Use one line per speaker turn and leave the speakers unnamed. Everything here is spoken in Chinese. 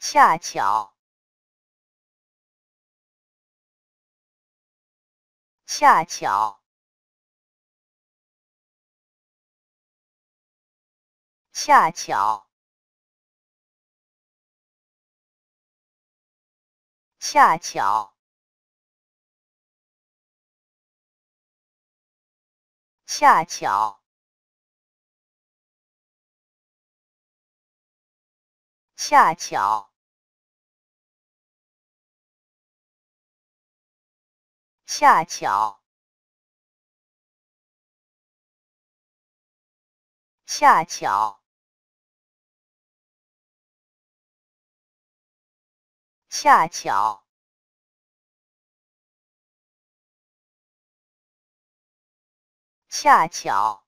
恰巧，恰巧，恰巧，恰巧，恰巧。恰巧，恰巧，恰巧，恰巧，恰巧。